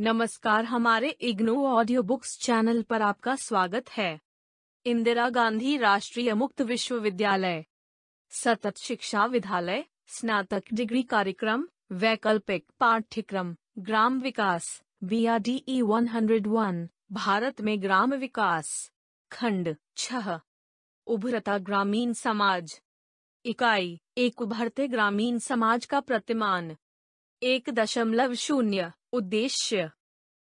नमस्कार हमारे IGNOU audio books channel पर आपका स्वागत है इंदिरा गांधी राष्ट्रीय मुक्त विश्वविद्यालय सतत शिक्षा विद्यालय स्नातक डिग्री कार्यक्रम वैकल्पिक पाठ्यक्रम ग्राम विकास B R D E one hundred one Bharat में ग्राम विकास खंड छह उभरता ग्रामीण समाज इकाई एक उभरते ग्रामीण समाज का प्रतिमान एक दशमलव शून्य उद्देश्य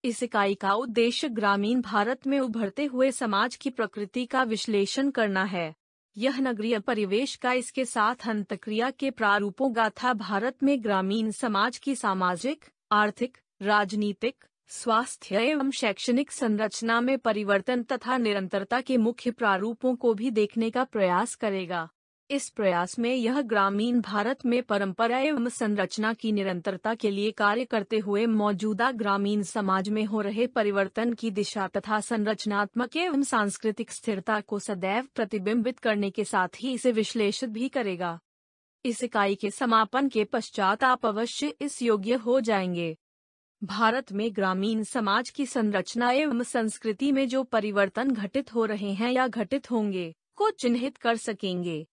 इस इकाई का उद्देश्य ग्रामीण भारत में उभरते हुए समाज की प्रकृति का विश्लेषण करना है यह नगरीय परिवेश का इसके साथ अंतक्रिया के प्रारूपों गाथा भारत में ग्रामीण समाज की सामाजिक आर्थिक राजनीतिक स्वास्थ्य एवं शैक्षणिक संरचना में परिवर्तन तथा निरंतरता के मुख्य प्रारूपों को भी देखने का प्रयास करेगा इस प्रयास में यह ग्रामीण भारत में परंपरा एवं संरचना की निरंतरता के लिए कार्य करते हुए मौजूदा ग्रामीण समाज में हो रहे परिवर्तन की दिशा तथा संरचनात्मक एवं सांस्कृतिक स्थिरता को सदैव प्रतिबिंबित करने के साथ ही इसे विश्लेषित भी करेगा इस इकाई के समापन के पश्चात आप अवश्य इस योग्य हो जाएंगे भारत में ग्रामीण समाज की संरचना एवं संस्कृति में जो परिवर्तन घटित हो रहे हैं या घटित होंगे को चिन्हित कर सकेंगे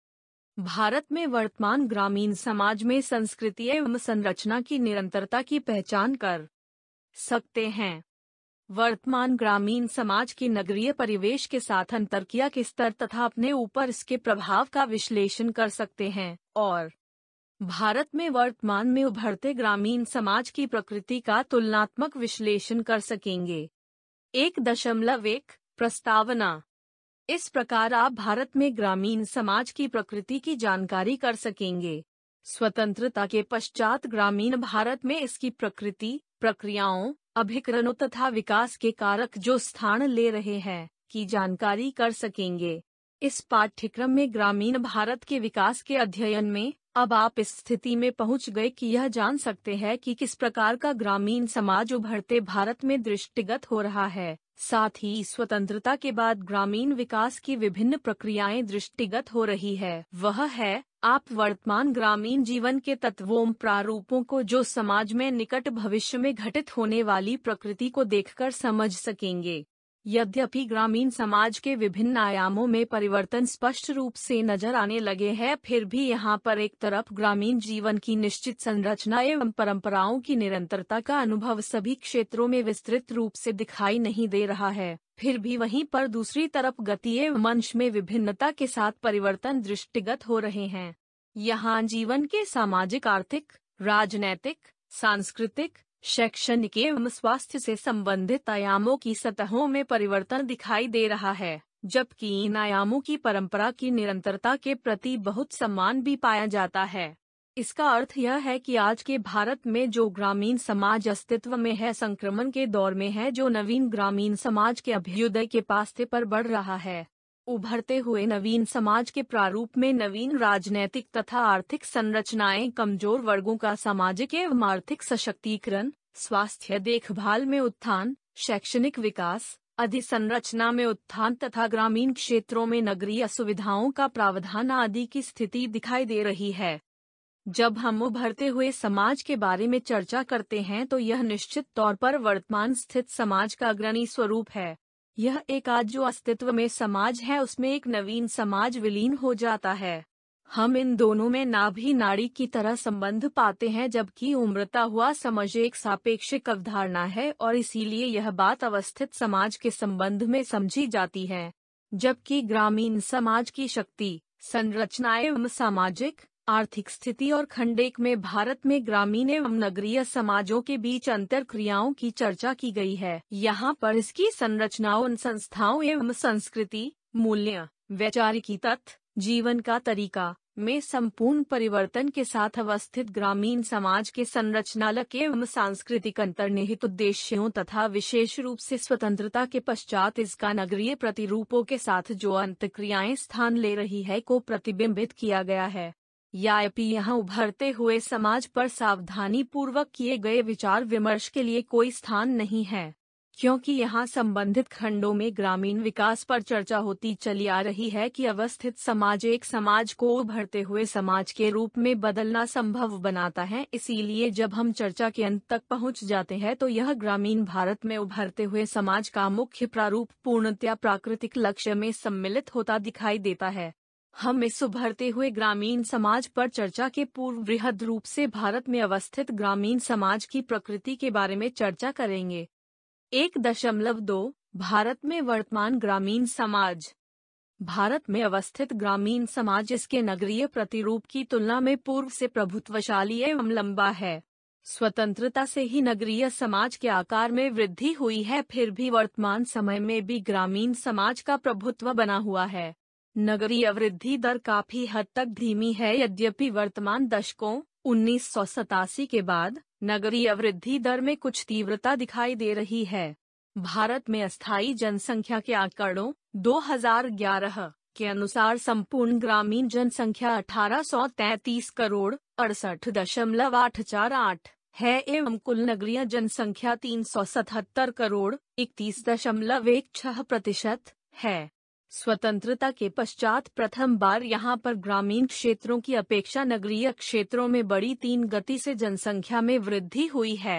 भारत में वर्तमान ग्रामीण समाज में संस्कृति एवं संरचना की निरंतरता की पहचान कर सकते हैं वर्तमान ग्रामीण समाज की नगरीय परिवेश के साथ अंतरकिया के स्तर तथा अपने ऊपर इसके प्रभाव का विश्लेषण कर सकते हैं और भारत में वर्तमान में उभरते ग्रामीण समाज की प्रकृति का तुलनात्मक विश्लेषण कर सकेंगे एक दशमलव एक प्रस्तावना इस प्रकार आप भारत में ग्रामीण समाज की प्रकृति की जानकारी कर सकेंगे स्वतंत्रता के पश्चात ग्रामीण भारत में इसकी प्रकृति प्रक्रियाओं अभिकरणों तथा विकास के कारक जो स्थान ले रहे हैं की जानकारी कर सकेंगे इस पाठ्यक्रम में ग्रामीण भारत के विकास के अध्ययन में अब आप इस स्थिति में पहुंच गए कि यह जान सकते हैं कि किस प्रकार का ग्रामीण समाज उभरते भारत में दृष्टिगत हो रहा है साथ ही स्वतंत्रता के बाद ग्रामीण विकास की विभिन्न प्रक्रियाएं दृष्टिगत हो रही है वह है आप वर्तमान ग्रामीण जीवन के तत्वों प्रारूपों को जो समाज में निकट भविष्य में घटित होने वाली प्रकृति को देखकर समझ सकेंगे यद्यपि ग्रामीण समाज के विभिन्न आयामों में परिवर्तन स्पष्ट रूप से नजर आने लगे हैं फिर भी यहाँ पर एक तरफ ग्रामीण जीवन की निश्चित संरचना एवं परंपराओं की निरंतरता का अनुभव सभी क्षेत्रों में विस्तृत रूप से दिखाई नहीं दे रहा है फिर भी वहीं पर दूसरी तरफ गति एवं अंश में विभिन्नता के साथ परिवर्तन दृष्टिगत हो रहे हैं यहाँ जीवन के सामाजिक आर्थिक राजनैतिक सांस्कृतिक शैक्षणिक एवं स्वास्थ्य से संबंधित आयामों की सतहों में परिवर्तन दिखाई दे रहा है जबकि इन आयामों की परंपरा की निरंतरता के प्रति बहुत सम्मान भी पाया जाता है इसका अर्थ यह है कि आज के भारत में जो ग्रामीण समाज अस्तित्व में है संक्रमण के दौर में है जो नवीन ग्रामीण समाज के अभ्युदय के पास्ते पर बढ़ रहा है उभरते हुए नवीन समाज के प्रारूप में नवीन राजनैतिक तथा आर्थिक संरचनाएं कमजोर वर्गों का सामाजिक एवं आर्थिक सशक्तिकरण स्वास्थ्य देखभाल में उत्थान शैक्षणिक विकास अधिसंरचना में उत्थान तथा ग्रामीण क्षेत्रों में नगरीय सुविधाओं का प्रावधान आदि की स्थिति दिखाई दे रही है जब हम उभरते हुए समाज के बारे में चर्चा करते हैं तो यह निश्चित तौर पर वर्तमान स्थित समाज का अग्रणी स्वरूप है यह एक आज जो अस्तित्व में समाज है उसमें एक नवीन समाज विलीन हो जाता है हम इन दोनों में नाभि नाड़ी की तरह संबंध पाते हैं जबकि उम्रता हुआ समझ एक सापेक्षिक अवधारणा है और इसीलिए यह बात अवस्थित समाज के संबंध में समझी जाती है जबकि ग्रामीण समाज की शक्ति संरचना एवं सामाजिक आर्थिक स्थिति और खंडेक में भारत में ग्रामीण एवं नगरीय समाजों के बीच अंतर क्रियाओं की चर्चा की गई है यहाँ पर इसकी संरचनाओं संस्थाओं एवं संस्कृति मूल्य वैचारिकी तत्व जीवन का तरीका में संपूर्ण परिवर्तन के साथ अवस्थित ग्रामीण समाज के संरचनालक एवं सांस्कृतिक अंतर्निहित उद्देश्यों तथा विशेष रूप से स्वतंत्रता के पश्चात इसका नगरीय प्रतिरूपों के साथ जो अंत क्रियाएं स्थान ले रही है को प्रतिबिंबित किया गया है या एपी यहाँ उभरते हुए समाज पर सावधानी पूर्वक किए गए विचार विमर्श के लिए कोई स्थान नहीं है क्योंकि यहाँ संबंधित खंडों में ग्रामीण विकास पर चर्चा होती चली आ रही है कि अवस्थित समाज एक समाज को उभरते हुए समाज के रूप में बदलना संभव बनाता है इसीलिए जब हम चर्चा के अंत तक पहुँच जाते हैं तो यह ग्रामीण भारत में उभरते हुए समाज का मुख्य प्रारूप पूर्णतया प्राकृतिक लक्ष्य में सम्मिलित होता दिखाई देता है हम इस उभरते हुए ग्रामीण समाज पर चर्चा के पूर्व वृहद रूप से भारत में अवस्थित ग्रामीण समाज की प्रकृति के बारे में चर्चा करेंगे एक दशमलव दो भारत में वर्तमान ग्रामीण समाज भारत में अवस्थित ग्रामीण समाज इसके नगरीय प्रतिरूप की तुलना में पूर्व से प्रभुत्वशाली एवं लंबा है स्वतंत्रता से ही नगरीय समाज के आकार में वृद्धि हुई है फिर भी वर्तमान समय में भी ग्रामीण समाज का प्रभुत्व बना हुआ है नगरीय वृद्धि दर काफी हद तक धीमी है यद्यपि वर्तमान दशकों उन्नीस के बाद नगरीय वृद्धि दर में कुछ तीव्रता दिखाई दे रही है भारत में अस्थायी जनसंख्या के आंकड़ों 2011 के अनुसार संपूर्ण ग्रामीण जनसंख्या 1833 करोड़ अड़सठ दशमलव आठ चार आठ है एवं कुल नगरीय जनसंख्या सतहत्तर करोड़ इकतीस दशमलव एक छह प्रतिशत है स्वतंत्रता के पश्चात प्रथम बार यहां पर ग्रामीण क्षेत्रों की अपेक्षा नगरीय क्षेत्रों में बड़ी तीन गति से जनसंख्या में वृद्धि हुई है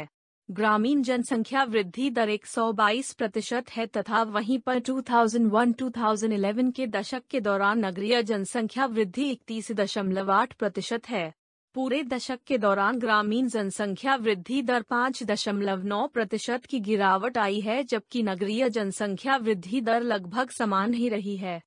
ग्रामीण जनसंख्या वृद्धि दर 122 प्रतिशत है तथा वहीं पर 2001-2011 के दशक के दौरान नगरीय जनसंख्या वृद्धि इकतीस दशमलव आठ प्रतिशत है पूरे दशक के दौरान ग्रामीण जनसंख्या वृद्धि दर पाँच दशमलव नौ प्रतिशत की गिरावट आई है जबकि नगरीय जनसंख्या वृद्धि दर लगभग समान ही रही है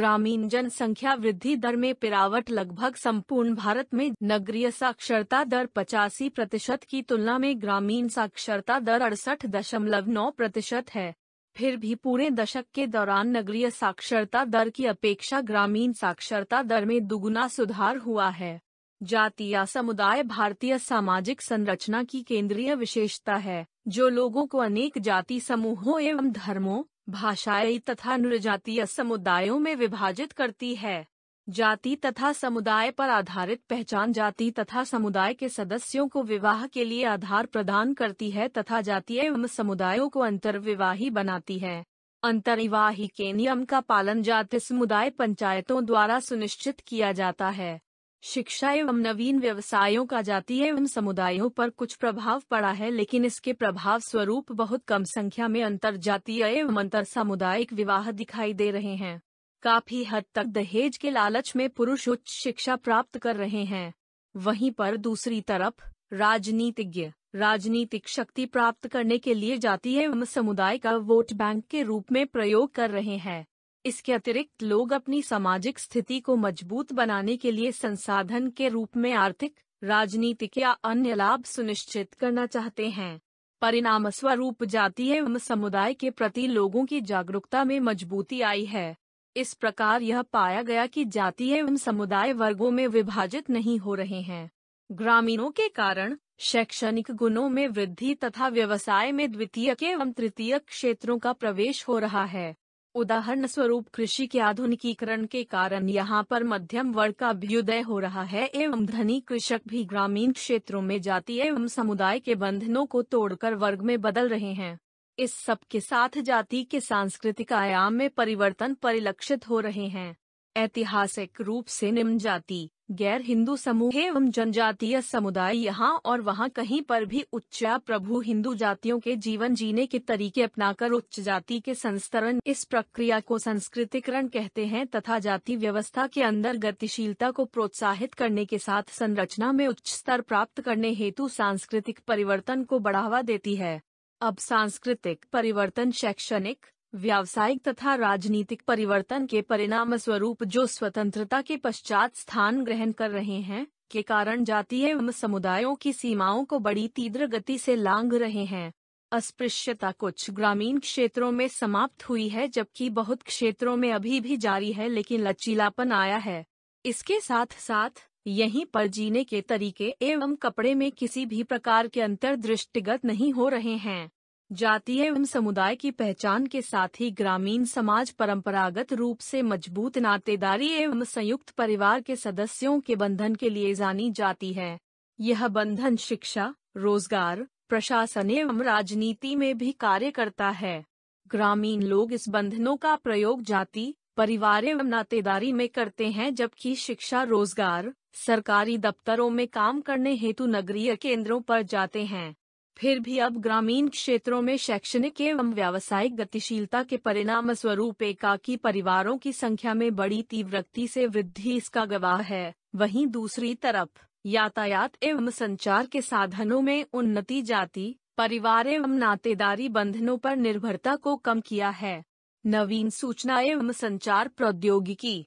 ग्रामीण जनसंख्या वृद्धि दर में पिरावट लगभग संपूर्ण भारत में नगरीय साक्षरता दर पचासी प्रतिशत की तुलना में ग्रामीण साक्षरता दर अड़सठ दशमलव नौ प्रतिशत है फिर भी पूरे दशक के दौरान नगरीय साक्षरता दर की अपेक्षा ग्रामीण साक्षरता दर में दुगुना सुधार हुआ है जाति या समुदाय भारतीय सामाजिक संरचना की केंद्रीय विशेषता है जो लोगों को अनेक जाति समूहों एवं धर्मों भाषाई तथा नृजातीय समुदायों में विभाजित करती है जाति तथा समुदाय पर आधारित पहचान जाति तथा समुदाय के सदस्यों को विवाह के लिए आधार प्रदान करती है तथा जातीय एवं समुदायों को अंतर्विवाही बनाती है अंतरविवाही के नियम का पालन जाति समुदाय पंचायतों द्वारा सुनिश्चित किया जाता है शिक्षा एवं नवीन व्यवसायों का जातीय एवं समुदायों पर कुछ प्रभाव पड़ा है लेकिन इसके प्रभाव स्वरूप बहुत कम संख्या में अंतर जातीय एवं अंतर सामुदायिक विवाह दिखाई दे रहे हैं काफी हद तक दहेज के लालच में पुरुष उच्च शिक्षा प्राप्त कर रहे हैं वहीं पर दूसरी तरफ राजनीतिज्ञ राजनीतिक शक्ति प्राप्त करने के लिए जातीय एवं समुदाय का वोट बैंक के रूप में प्रयोग कर रहे हैं इसके अतिरिक्त लोग अपनी सामाजिक स्थिति को मजबूत बनाने के लिए संसाधन के रूप में आर्थिक राजनीतिक या अन्य लाभ सुनिश्चित करना चाहते हैं परिणाम स्वरूप जाति एवं समुदाय के प्रति लोगों की जागरूकता में मजबूती आई है इस प्रकार यह पाया गया कि जाति एवं समुदाय वर्गों में विभाजित नहीं हो रहे हैं ग्रामीणों के कारण शैक्षणिक गुणों में वृद्धि तथा व्यवसाय में द्वितीय एवं तृतीय क्षेत्रों का प्रवेश हो रहा है उदाहरण स्वरूप कृषि के आधुनिकीकरण के कारण यहाँ पर मध्यम वर्ग का अभ्युदय हो रहा है एवं धनी कृषक भी ग्रामीण क्षेत्रों में जाति एवं समुदाय के बंधनों को तोड़कर वर्ग में बदल रहे हैं इस सब के साथ जाति के सांस्कृतिक आयाम में परिवर्तन परिलक्षित हो रहे हैं ऐतिहासिक रूप से निम्न जाति गैर हिंदू समूह एवं जनजातीय समुदाय यहाँ और वहाँ कहीं पर भी उच्च प्रभु हिंदू जातियों के जीवन जीने के तरीके अपनाकर उच्च जाति के संस्तरण इस प्रक्रिया को संस्कृतिकरण कहते हैं तथा जाति व्यवस्था के अंदर गतिशीलता को प्रोत्साहित करने के साथ संरचना में उच्च स्तर प्राप्त करने हेतु सांस्कृतिक परिवर्तन को बढ़ावा देती है अब सांस्कृतिक परिवर्तन शैक्षणिक व्यावसायिक तथा राजनीतिक परिवर्तन के परिणाम स्वरूप जो स्वतंत्रता के पश्चात स्थान ग्रहण कर रहे हैं के कारण जातीय एवं समुदायों की सीमाओं को बड़ी तीव्र गति से लांघ रहे हैं अस्पृश्यता कुछ ग्रामीण क्षेत्रों में समाप्त हुई है जबकि बहुत क्षेत्रों में अभी भी जारी है लेकिन लचीलापन आया है इसके साथ साथ यहीं पर जीने के तरीके एवं कपड़े में किसी भी प्रकार के अंतर दृष्टिगत नहीं हो रहे हैं जातीय एवं समुदाय की पहचान के साथ ही ग्रामीण समाज परंपरागत रूप से मजबूत नातेदारी एवं संयुक्त परिवार के सदस्यों के बंधन के लिए जानी जाती है यह बंधन शिक्षा रोजगार प्रशासन एवं राजनीति में भी कार्य करता है ग्रामीण लोग इस बंधनों का प्रयोग जाति परिवार एवं नातेदारी में करते हैं जबकि शिक्षा रोजगार सरकारी दफ्तरों में काम करने हेतु नगरीय केंद्रों पर जाते हैं फिर भी अब ग्रामीण क्षेत्रों में शैक्षणिक एवं व्यावसायिक गतिशीलता के परिणाम स्वरूप एकाकी परिवारों की संख्या में बड़ी तीव्रगति से वृद्धि इसका गवाह है वहीं दूसरी तरफ यातायात एवं संचार के साधनों में उन्नति जाति परिवार एवं नातेदारी बंधनों पर निर्भरता को कम किया है नवीन सूचना एवं संचार प्रौद्योगिकी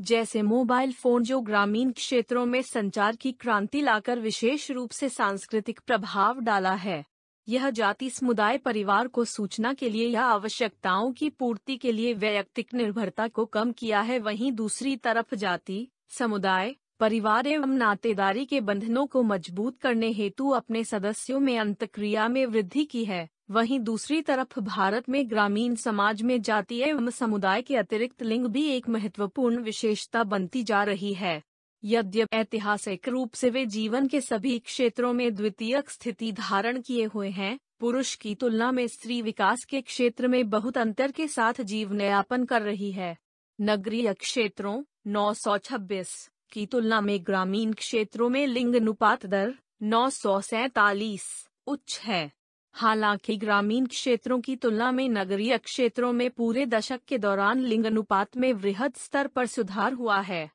जैसे मोबाइल फोन जो ग्रामीण क्षेत्रों में संचार की क्रांति लाकर विशेष रूप से सांस्कृतिक प्रभाव डाला है यह जाति समुदाय परिवार को सूचना के लिए या आवश्यकताओं की पूर्ति के लिए वैयक्तिक निर्भरता को कम किया है वहीं दूसरी तरफ जाति समुदाय परिवार एवं नातेदारी के बंधनों को मजबूत करने हेतु अपने सदस्यों में अंतक्रिया में वृद्धि की है वहीं दूसरी तरफ भारत में ग्रामीण समाज में जातीय एवं समुदाय के अतिरिक्त लिंग भी एक महत्वपूर्ण विशेषता बनती जा रही है यद्यप ऐतिहासिक रूप से वे जीवन के सभी क्षेत्रों में द्वितीय स्थिति धारण किए हुए हैं पुरुष की तुलना में स्त्री विकास के क्षेत्र में बहुत अंतर के साथ यापन कर रही है नगरीय क्षेत्रों नौ की तुलना में ग्रामीण क्षेत्रों में लिंग अनुपात दर नौ उच्च है हालांकि ग्रामीण क्षेत्रों की तुलना में नगरीय क्षेत्रों में पूरे दशक के दौरान लिंग अनुपात में वृहद स्तर पर सुधार हुआ है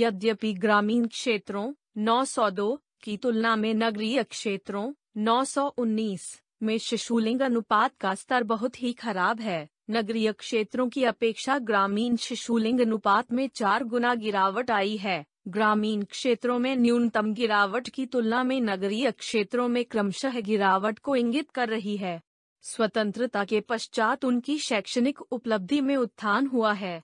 यद्यपि ग्रामीण क्षेत्रों 902 की तुलना में नगरीय क्षेत्रों 919 में शिशु लिंग अनुपात का स्तर बहुत ही खराब है नगरीय क्षेत्रों की अपेक्षा ग्रामीण शिशु लिंग अनुपात में चार गुना गिरावट आई है ग्रामीण क्षेत्रों में न्यूनतम गिरावट की तुलना में नगरीय क्षेत्रों में क्रमशः गिरावट को इंगित कर रही है स्वतंत्रता के पश्चात उनकी शैक्षणिक उपलब्धि में उत्थान हुआ है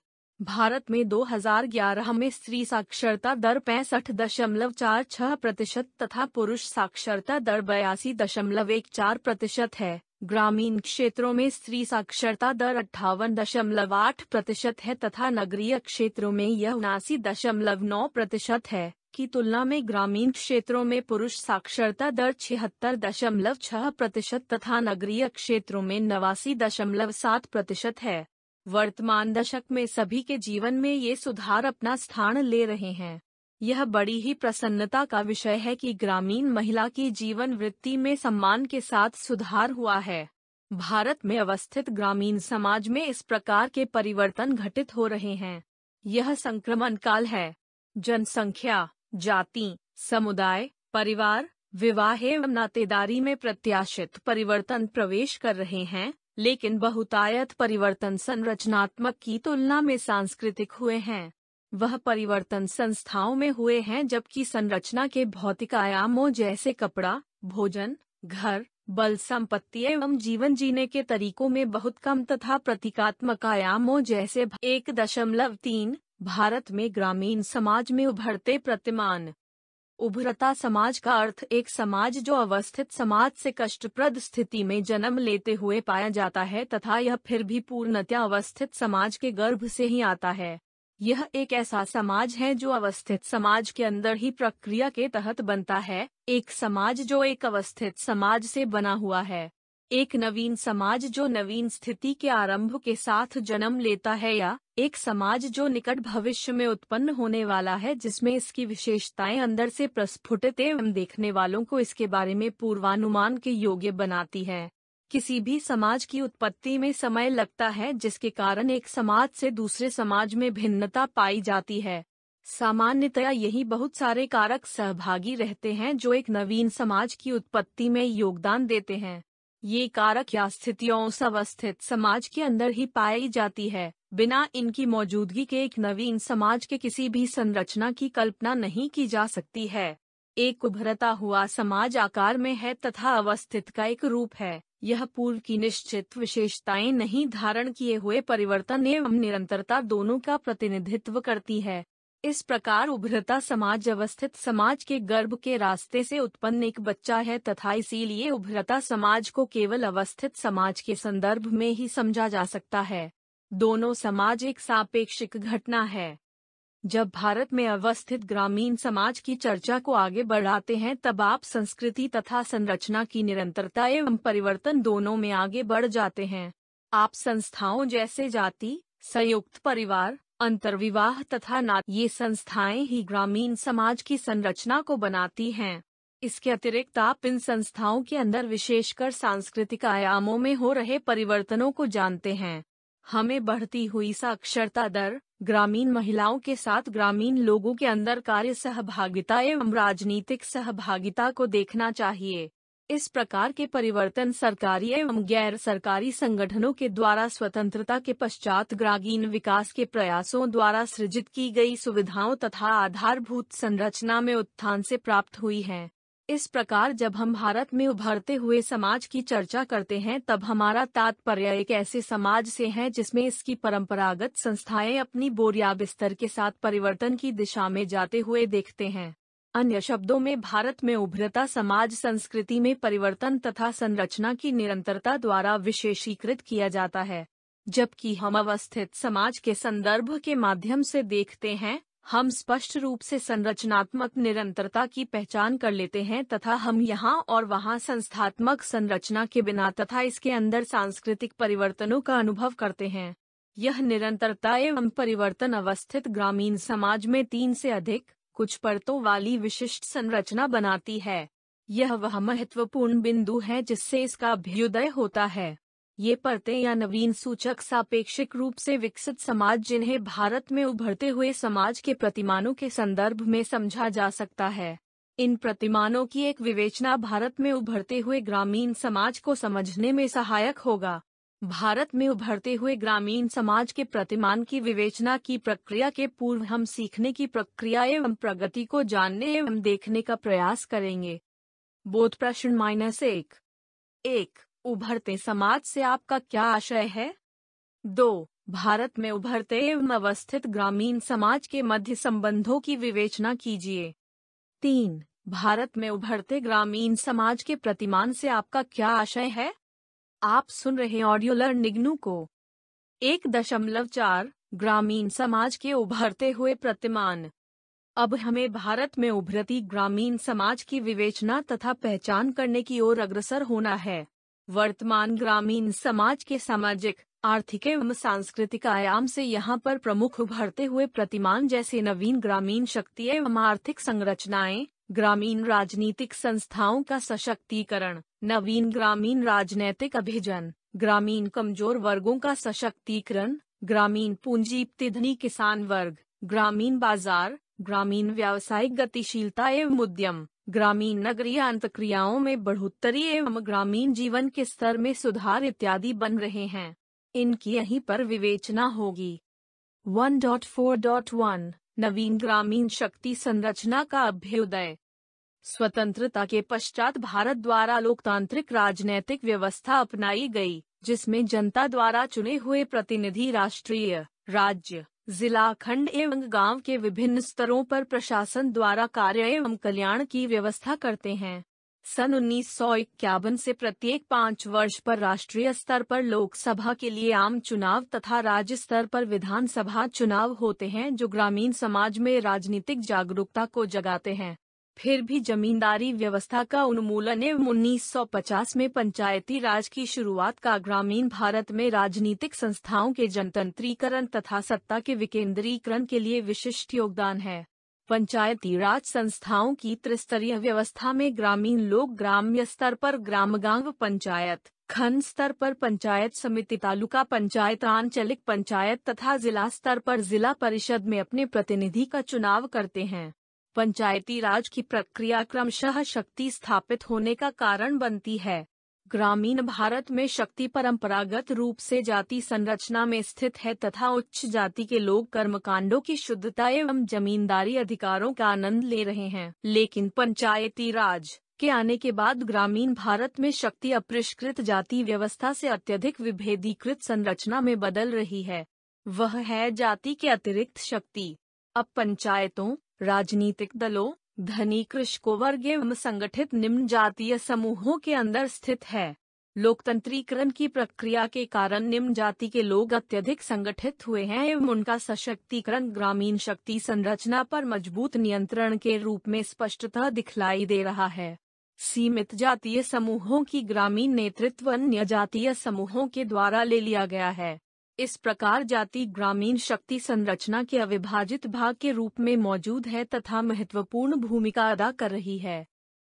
भारत में 2011 में स्त्री साक्षरता दर पैंसठ दशमलव चार छह प्रतिशत तथा पुरुष साक्षरता दर बयासी दशमलव एक चार प्रतिशत है ग्रामीण क्षेत्रों में स्त्री साक्षरता दर अट्ठावन दशमलव आठ प्रतिशत है तथा नगरीय क्षेत्रों में यह उनासी दशमलव नौ प्रतिशत है की तुलना में ग्रामीण क्षेत्रों में पुरुष साक्षरता दर छिहत्तर दशमलव छह प्रतिशत तथा नगरीय क्षेत्रों में नवासी दशमलव सात प्रतिशत है वर्तमान दशक में सभी के जीवन में ये सुधार अपना स्थान ले रहे हैं यह बड़ी ही प्रसन्नता का विषय है कि ग्रामीण महिला की जीवन वृत्ति में सम्मान के साथ सुधार हुआ है भारत में अवस्थित ग्रामीण समाज में इस प्रकार के परिवर्तन घटित हो रहे हैं यह संक्रमण काल है जनसंख्या जाति समुदाय परिवार विवाह एवं नातेदारी में प्रत्याशित परिवर्तन प्रवेश कर रहे हैं लेकिन बहुतायत परिवर्तन संरचनात्मक की तुलना में सांस्कृतिक हुए हैं वह परिवर्तन संस्थाओं में हुए हैं जबकि संरचना के भौतिक आयामों जैसे कपड़ा भोजन घर बल संपत्ति एवं जीवन जीने के तरीकों में बहुत कम तथा प्रतीकात्मक आयामों जैसे एक दशमलव तीन भारत में ग्रामीण समाज में उभरते प्रतिमान उभरता समाज का अर्थ एक समाज जो अवस्थित समाज से कष्टप्रद स्थिति में जन्म लेते हुए पाया जाता है तथा यह फिर भी पूर्णतया अवस्थित समाज के गर्भ से ही आता है यह एक ऐसा समाज है जो अवस्थित समाज के अंदर ही प्रक्रिया के तहत बनता है एक समाज जो एक अवस्थित समाज से बना हुआ है एक नवीन समाज जो नवीन स्थिति के आरंभ के साथ जन्म लेता है या एक समाज जो निकट भविष्य में उत्पन्न होने वाला है जिसमें इसकी विशेषताएं अंदर से प्रस्फुटित एवं देखने वालों को इसके बारे में पूर्वानुमान के योग्य बनाती है किसी भी समाज की उत्पत्ति में समय लगता है जिसके कारण एक समाज से दूसरे समाज में भिन्नता पाई जाती है सामान्यतया यही बहुत सारे कारक सहभागी रहते हैं जो एक नवीन समाज की उत्पत्ति में योगदान देते हैं ये कारक या स्थितियों अवस्थित समाज के अंदर ही पाई जाती है बिना इनकी मौजूदगी के एक नवीन समाज के किसी भी संरचना की कल्पना नहीं की जा सकती है एक उभरता हुआ समाज आकार में है तथा अवस्थित का एक रूप है यह पूर्व की निश्चित विशेषताएं नहीं धारण किए हुए परिवर्तन एवं निरंतरता दोनों का प्रतिनिधित्व करती है इस प्रकार उभरता समाज अवस्थित समाज के गर्भ के रास्ते से उत्पन्न एक बच्चा है तथा इसीलिए उभरता समाज को केवल अवस्थित समाज के संदर्भ में ही समझा जा सकता है दोनों समाज एक सापेक्षिक घटना है जब भारत में अवस्थित ग्रामीण समाज की चर्चा को आगे बढ़ाते हैं तब आप संस्कृति तथा संरचना की निरंतरता एवं परिवर्तन दोनों में आगे बढ़ जाते हैं आप संस्थाओं जैसे जाति संयुक्त परिवार अंतर्विवाह तथा ना ये संस्थाएं ही ग्रामीण समाज की संरचना को बनाती हैं इसके अतिरिक्त आप इन संस्थाओं के अंदर विशेषकर सांस्कृतिक आयामों में हो रहे परिवर्तनों को जानते हैं हमें बढ़ती हुई साक्षरता दर ग्रामीण महिलाओं के साथ ग्रामीण लोगों के अंदर कार्य सहभागिता एवं राजनीतिक सहभागिता को देखना चाहिए इस प्रकार के परिवर्तन सरकारी एवं गैर सरकारी संगठनों के द्वारा स्वतंत्रता के पश्चात ग्रामीण विकास के प्रयासों द्वारा सृजित की गई सुविधाओं तथा आधारभूत संरचना में उत्थान से प्राप्त हुई है इस प्रकार जब हम भारत में उभरते हुए समाज की चर्चा करते हैं तब हमारा तात्पर्य एक ऐसे समाज से है जिसमें इसकी परंपरागत संस्थाएं अपनी बोरिया स्तर के साथ परिवर्तन की दिशा में जाते हुए देखते हैं अन्य शब्दों में भारत में उभरता समाज संस्कृति में परिवर्तन तथा संरचना की निरंतरता द्वारा विशेषीकृत किया जाता है जबकि हम अवस्थित समाज के संदर्भ के माध्यम से देखते हैं हम स्पष्ट रूप से संरचनात्मक निरंतरता की पहचान कर लेते हैं तथा हम यहाँ और वहाँ संस्थात्मक संरचना के बिना तथा इसके अंदर सांस्कृतिक परिवर्तनों का अनुभव करते हैं यह निरंतरता एवं परिवर्तन अवस्थित ग्रामीण समाज में तीन से अधिक कुछ परतों वाली विशिष्ट संरचना बनाती है यह वह महत्वपूर्ण बिंदु है जिससे इसका अभ्युदय होता है ये परतें या नवीन सूचक सापेक्षिक रूप से विकसित समाज जिन्हें भारत में उभरते हुए समाज के प्रतिमानों के संदर्भ में समझा जा सकता है इन प्रतिमानों की एक विवेचना भारत में उभरते हुए ग्रामीण समाज को समझने में सहायक होगा भारत में उभरते हुए ग्रामीण समाज के प्रतिमान की विवेचना की प्रक्रिया के पूर्व हम सीखने की प्रक्रिया एवं प्रगति को जानने एवं देखने का प्रयास करेंगे बोध प्रश्न माइनस एक एक उभरते समाज से आपका क्या आशय है दो भारत में उभरते एवं अवस्थित ग्रामीण समाज के मध्य संबंधों की विवेचना कीजिए तीन भारत में उभरते ग्रामीण समाज के प्रतिमान से आपका क्या आशय है आप सुन रहे ऑडियो लर्निग्नू को एक दशमलव चार ग्रामीण समाज के उभरते हुए प्रतिमान अब हमें भारत में उभरती ग्रामीण समाज की विवेचना तथा पहचान करने की ओर अग्रसर होना है वर्तमान ग्रामीण समाज के सामाजिक आर्थिक एवं सांस्कृतिक आयाम से यहाँ पर प्रमुख उभरते हुए प्रतिमान जैसे नवीन ग्रामीण शक्ति एवं आर्थिक संरचनाएं ग्रामीण राजनीतिक संस्थाओं का सशक्तिकरण नवीन ग्रामीण राजनैतिक अभिजन ग्रामीण कमजोर वर्गों का सशक्तिकरण ग्रामीण पूंजी तिधनी किसान वर्ग ग्रामीण बाजार ग्रामीण व्यावसायिक गतिशीलता एवं उद्यम ग्रामीण नगरीय अंतक्रियाओं में बढ़ोतरी एवं ग्रामीण जीवन के स्तर में सुधार इत्यादि बन रहे हैं इनकी यहीं पर विवेचना होगी 1.4.1 नवीन ग्रामीण शक्ति संरचना का अभ्युदय स्वतंत्रता के पश्चात भारत द्वारा लोकतांत्रिक राजनैतिक व्यवस्था अपनाई गई जिसमें जनता द्वारा चुने हुए प्रतिनिधि राष्ट्रीय राज्य जिला खंड एवं गांव के विभिन्न स्तरों पर प्रशासन द्वारा कार्य एवं कल्याण की व्यवस्था करते हैं सन उन्नीस सौ इक्यावन ऐसी प्रत्येक पाँच वर्ष पर राष्ट्रीय स्तर पर लोकसभा के लिए आम चुनाव तथा राज्य स्तर पर विधानसभा चुनाव होते हैं जो ग्रामीण समाज में राजनीतिक जागरूकता को जगाते हैं फिर भी जमींदारी व्यवस्था का उन्मूलन एवं उन्नीस में पंचायती राज की शुरुआत का ग्रामीण भारत में राजनीतिक संस्थाओं के जनतंत्रीकरण तथा सत्ता के विकेंद्रीकरण के लिए विशिष्ट योगदान है पंचायती राज संस्थाओं की त्रिस्तरीय व्यवस्था में ग्रामीण लोग ग्राम्य स्तर पर ग्राम गांव पंचायत खंड स्तर पर पंचायत समिति तालुका पंचायत आंचलिक पंचायत तथा जिला स्तर पर जिला परिषद में अपने प्रतिनिधि का चुनाव करते हैं पंचायती राज की प्रक्रिया क्रमशः शक्ति स्थापित होने का कारण बनती है ग्रामीण भारत में शक्ति परंपरागत रूप से जाति संरचना में स्थित है तथा उच्च जाति के लोग कर्मकांडों की शुद्धता एवं जमींदारी अधिकारों का आनंद ले रहे हैं लेकिन पंचायती राज के आने के बाद ग्रामीण भारत में शक्ति अपरिष्कृत जाति व्यवस्था से अत्यधिक विभेदीकृत संरचना में बदल रही है वह है जाति के अतिरिक्त शक्ति अब पंचायतों राजनीतिक दलों धनी कृषकों वर्ग एवं संगठित निम्न जातीय समूहों के अंदर स्थित है लोकतंत्रीकरण की प्रक्रिया के कारण निम्न जाति के लोग अत्यधिक संगठित हुए हैं एवं उनका सशक्तिकरण ग्रामीण शक्ति संरचना पर मजबूत नियंत्रण के रूप में स्पष्टतः दिखलाई दे रहा है सीमित जातीय समूहों की ग्रामीण नेतृत्व अन्य जातीय समूहों के द्वारा ले लिया गया है इस प्रकार जाति ग्रामीण शक्ति संरचना के अविभाजित भाग के रूप में मौजूद है तथा महत्वपूर्ण भूमिका अदा कर रही है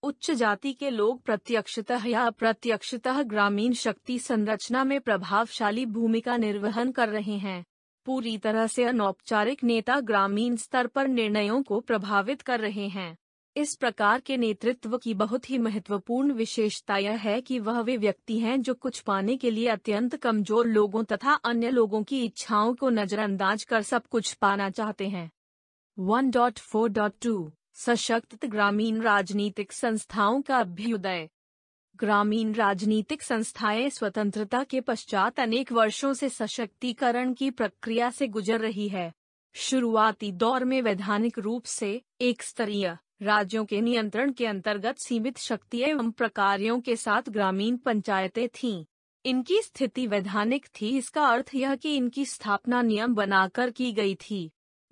उच्च जाति के लोग प्रत्यक्षतः या अप्रत्यक्षतः ग्रामीण शक्ति संरचना में प्रभावशाली भूमिका निर्वहन कर रहे हैं पूरी तरह से अनौपचारिक नेता ग्रामीण स्तर पर निर्णयों को प्रभावित कर रहे हैं इस प्रकार के नेतृत्व की बहुत ही महत्वपूर्ण विशेषता यह है कि वह वे व्यक्ति हैं जो कुछ पाने के लिए अत्यंत कमजोर लोगों तथा अन्य लोगों की इच्छाओं को नजरअंदाज कर सब कुछ पाना चाहते हैं टू सशक्त ग्रामीण राजनीतिक संस्थाओं का अभ्युदय ग्रामीण राजनीतिक संस्थाएं स्वतंत्रता के पश्चात अनेक वर्षों से सशक्तिकरण की प्रक्रिया से गुजर रही है शुरुआती दौर में वैधानिक रूप से एक स्तरीय राज्यों के नियंत्रण के अंतर्गत सीमित शक्ति एवं प्रकारियों के साथ ग्रामीण पंचायतें थीं। इनकी स्थिति वैधानिक थी इसका अर्थ यह कि इनकी स्थापना नियम बनाकर की गई थी